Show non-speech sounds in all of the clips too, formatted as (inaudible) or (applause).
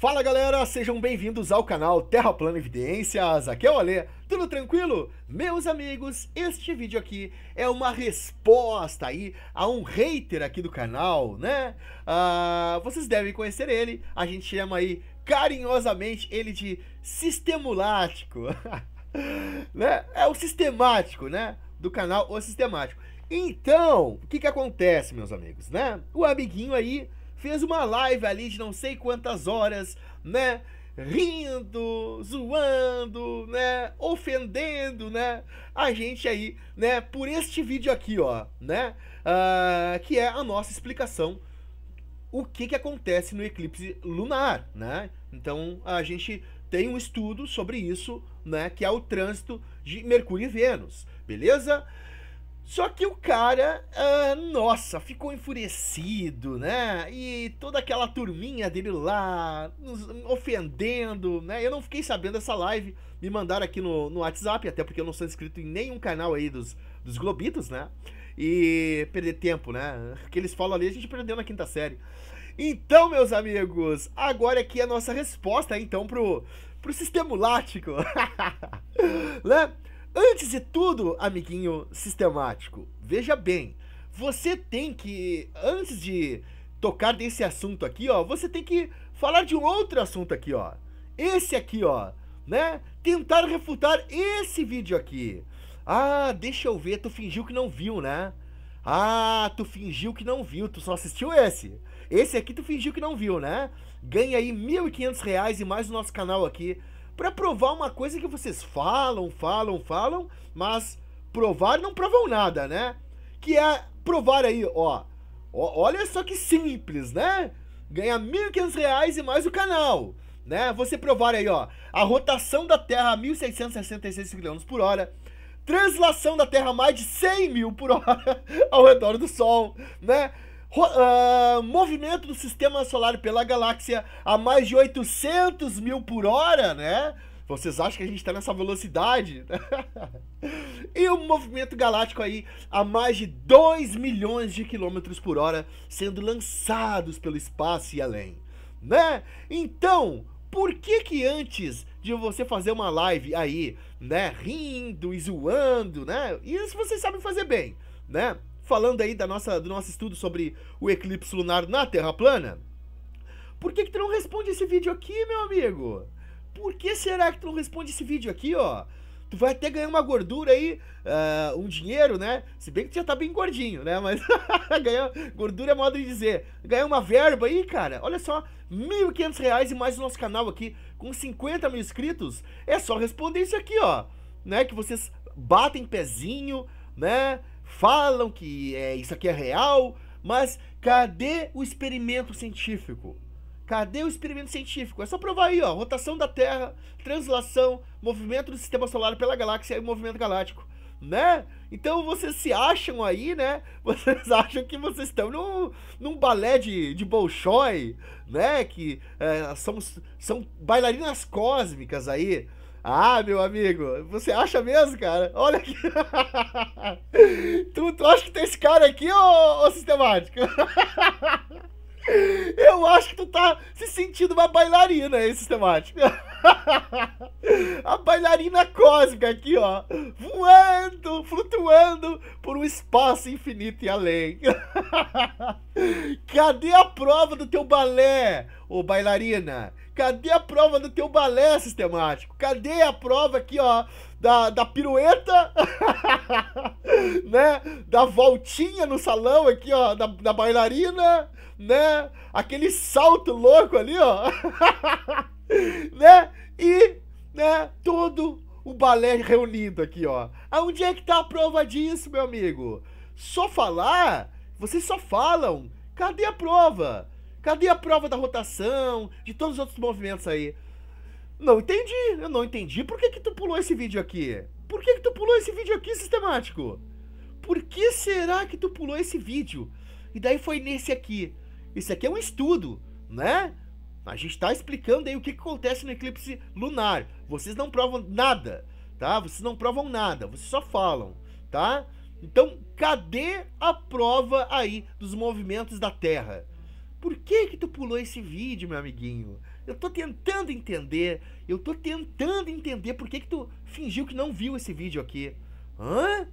Fala galera, sejam bem-vindos ao canal Terra Plana Evidências, aqui é o Alê, tudo tranquilo? Meus amigos, este vídeo aqui é uma resposta aí a um hater aqui do canal, né? Ah, vocês devem conhecer ele, a gente chama aí carinhosamente ele de sistemulático, (laughs) né? É o sistemático, né? Do canal O Sistemático. Então, o que que acontece, meus amigos, né? O amiguinho aí fez uma live ali de não sei quantas horas, né? rindo, zoando, né, ofendendo, né, a gente aí, né, por este vídeo aqui, ó, né, uh, que é a nossa explicação o que que acontece no eclipse lunar, né? Então a gente tem um estudo sobre isso, né, que é o trânsito de Mercúrio e Vênus, beleza? Só que o cara, ah, nossa, ficou enfurecido, né? E toda aquela turminha dele lá, nos ofendendo, né? Eu não fiquei sabendo dessa live, me mandaram aqui no, no WhatsApp, até porque eu não sou inscrito em nenhum canal aí dos, dos Globitos, né? E perder tempo, né? O que eles falam ali, a gente perdeu na quinta série. Então, meus amigos, agora aqui é a nossa resposta, então, pro, pro sistema lático. (laughs) né? Antes de tudo, amiguinho sistemático, veja bem, você tem que, antes de tocar nesse assunto aqui, ó, você tem que falar de um outro assunto aqui, ó. Esse aqui, ó, né? Tentar refutar esse vídeo aqui. Ah, deixa eu ver, tu fingiu que não viu, né? Ah, tu fingiu que não viu, tu só assistiu esse. Esse aqui tu fingiu que não viu, né? Ganha aí R$ 1.500 e mais o nosso canal aqui para provar uma coisa que vocês falam, falam, falam, mas provar não provam nada, né? Que é provar aí, ó. ó olha só que simples, né? Ganhar R$ reais e mais o canal, né? Você provar aí, ó, a rotação da Terra a 1.666 km por hora, translação da Terra a mais de 100 mil por hora (laughs) ao redor do Sol, né? Uh, movimento do sistema solar pela galáxia a mais de 800 mil por hora, né? Vocês acham que a gente está nessa velocidade? (laughs) e o movimento galáctico aí a mais de 2 milhões de quilômetros por hora sendo lançados pelo espaço e além, né? Então, por que que antes de você fazer uma live aí, né, rindo e zoando, né? Isso vocês sabem fazer bem, né? falando aí da nossa, do nosso estudo sobre o eclipse lunar na Terra plana, por que que tu não responde esse vídeo aqui, meu amigo? Por que será que tu não responde esse vídeo aqui, ó? Tu vai até ganhar uma gordura aí, uh, um dinheiro, né? Se bem que tu já tá bem gordinho, né? Mas (laughs) ganhar gordura é modo de dizer. Ganhar uma verba aí, cara. Olha só, R$ reais e mais o nosso canal aqui com 50 mil inscritos. É só responder isso aqui, ó. Né? Que vocês batem pezinho, né? falam que é, isso aqui é real, mas cadê o experimento científico? Cadê o experimento científico? É só provar aí, ó, rotação da Terra, translação, movimento do sistema solar pela galáxia e movimento galáctico, né? Então vocês se acham aí, né? (laughs) Vocês acham que vocês estão num, num balé de, de Bolshoi, né? Que é, somos, são bailarinas cósmicas aí, ah, meu amigo, você acha mesmo, cara? Olha aqui. (laughs) tu, tu acha que tem esse cara aqui, ô, ô sistemático? (laughs) Eu acho que tu tá se sentindo uma bailarina aí, sistemático. (laughs) A bailarina cósmica aqui, ó. Voando, flutuando por um espaço infinito e além. Cadê a prova do teu balé, ô bailarina? Cadê a prova do teu balé sistemático? Cadê a prova aqui, ó, da, da pirueta, (laughs) né? Da voltinha no salão aqui, ó, da, da bailarina, né? Aquele salto louco ali, ó. (laughs) né? E, né, todo o balé reunido aqui, ó. Aonde é que tá a prova disso, meu amigo? Só falar? Vocês só falam. Cadê a prova? Cadê a prova da rotação, de todos os outros movimentos aí? Não entendi, eu não entendi. Por que que tu pulou esse vídeo aqui? Por que que tu pulou esse vídeo aqui, sistemático? Por que será que tu pulou esse vídeo? E daí foi nesse aqui. Esse aqui é um estudo, né? A gente está explicando aí o que, que acontece no eclipse lunar. Vocês não provam nada, tá? Vocês não provam nada, vocês só falam, tá? Então, cadê a prova aí dos movimentos da Terra? Por que que tu pulou esse vídeo, meu amiguinho? Eu tô tentando entender. Eu tô tentando entender por que que tu fingiu que não viu esse vídeo aqui. Hã?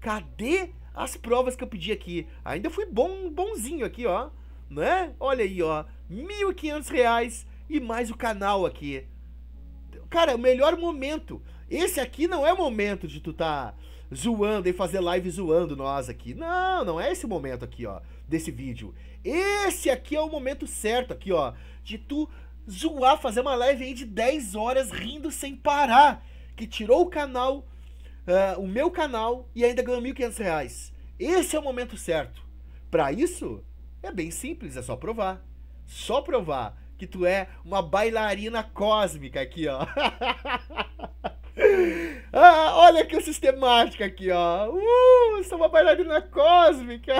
Cadê as provas que eu pedi aqui? Ainda fui bom, bonzinho aqui, ó. Né? Olha aí, ó. R$ 1.500 e mais o canal aqui. Cara, é o melhor momento. Esse aqui não é o momento de tu tá zoando e fazer live zoando nós aqui. Não, não é esse momento aqui, ó, desse vídeo. Esse aqui é o momento certo aqui, ó, de tu zoar, fazer uma live aí de 10 horas rindo sem parar, que tirou o canal, uh, o meu canal e ainda ganhou 1.500 reais. Esse é o momento certo. Para isso, é bem simples, é só provar. Só provar que tu é uma bailarina cósmica aqui, ó. (laughs) Ah, olha que sistemática aqui, ó. Uh, sou uma bailarina cósmica.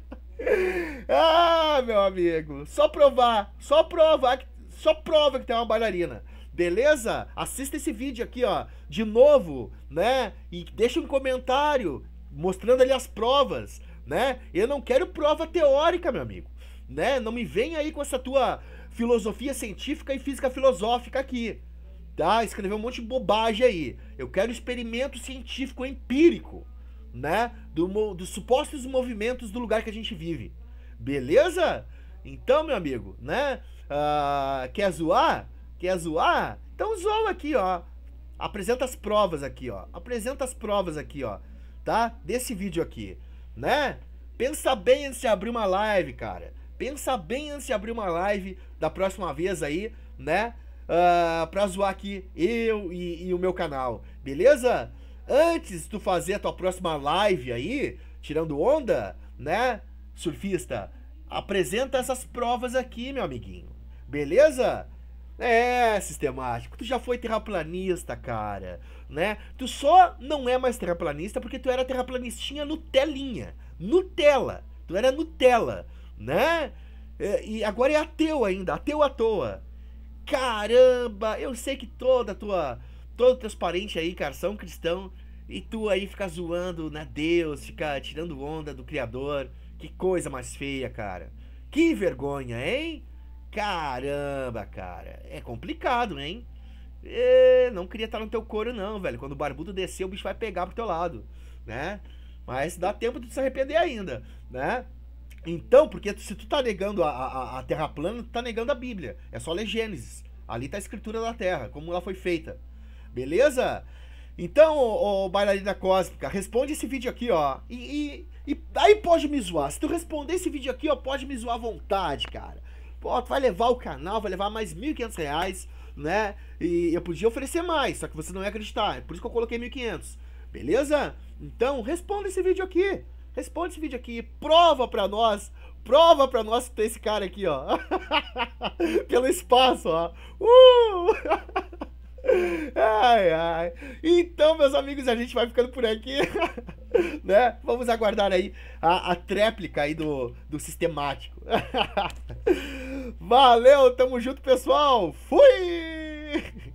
(laughs) ah, meu amigo, só provar, só provar, só prova que tem uma bailarina. Beleza? Assista esse vídeo aqui, ó, de novo, né? E deixa um comentário mostrando ali as provas, né? Eu não quero prova teórica, meu amigo, né? Não me venha aí com essa tua filosofia científica e física filosófica aqui tá? Escreveu um monte de bobagem aí. Eu quero experimento científico empírico, né? Do, dos supostos movimentos do lugar que a gente vive. Beleza? Então, meu amigo, né? Uh, quer zoar? Quer zoar? Então zoa aqui, ó. Apresenta as provas aqui, ó. Apresenta as provas aqui, ó. Tá? Desse vídeo aqui, né? Pensa bem antes de abrir uma live, cara. Pensa bem antes de abrir uma live da próxima vez aí, né? uh, pra zoar aqui eu e, e o meu canal, beleza? Antes de tu fazer a tua próxima live aí, tirando onda, né, surfista? Apresenta essas provas aqui, meu amiguinho, beleza? É, sistemático. Tu já foi terraplanista, cara, né? Tu só não é mais terraplanista porque tu era terraplanistinha Nutelinha. Nutella. Tu era Nutella, né? É, e agora é ateu ainda, ateu à toa caramba, eu sei que toda tua, todos teus parentes aí, cara, são cristão e tu aí fica zoando, na né, Deus, fica tirando onda do Criador. Que coisa mais feia, cara. Que vergonha, hein? Caramba, cara. É complicado, hein? E é, não queria estar no teu couro, não, velho. Quando o barbudo descer, o bicho vai pegar pro teu lado, né? Mas dá tempo de se arrepender ainda, né? Então, porque se tu tá negando a, a, a Terra plana, tu tá negando a Bíblia. É só ler Gênesis. Ali tá a escritura da Terra, como ela foi feita. Beleza? Então, ô, ô bailarina cósmica, responde esse vídeo aqui, ó. E, e, e, aí pode me zoar. Se tu responder esse vídeo aqui, ó, pode me zoar à vontade, cara. Pô, tu vai levar o canal, vai levar mais R$ reais, né? E eu podia oferecer mais, só que você não ia acreditar. É por isso que eu coloquei 1.500. Beleza? Então, responda esse vídeo aqui. Responde esse vídeo aqui, prova pra nós, prova pra nós que tem esse cara aqui, ó. (laughs) Pelo espaço, ó. Uh! (laughs) Ai, ai. Então, meus amigos, a gente vai ficando por aqui, (laughs) né? Vamos aguardar aí a, a tréplica aí do, do sistemático. Valeu, tamo junto, pessoal. Fui!